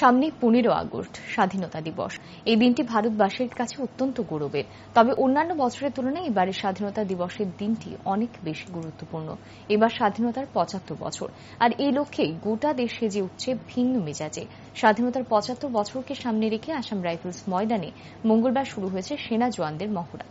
সামনে পনেরো আগস্ট স্বাধীনতা দিবস এই দিনটি ভারতবাসীর কাছে অত্যন্ত গৌরবের তবে অন্যান্য বছরের তুলনায় এবারের স্বাধীনতা দিবসের দিনটি অনেক বেশি গুরুত্বপূর্ণ এবার স্বাধীনতার পঁচাত্তর বছর আর এই লক্ষ্যে গোটা দেশে যে উঠছে ভিন্ন মেজাজে স্বাধীনতার পঁচাত্তর বছরকে সামনে রেখে আসাম রাইফেলস ময়দানে মঙ্গলবার শুরু হয়েছে সেনা জওয়ানদের মহড়া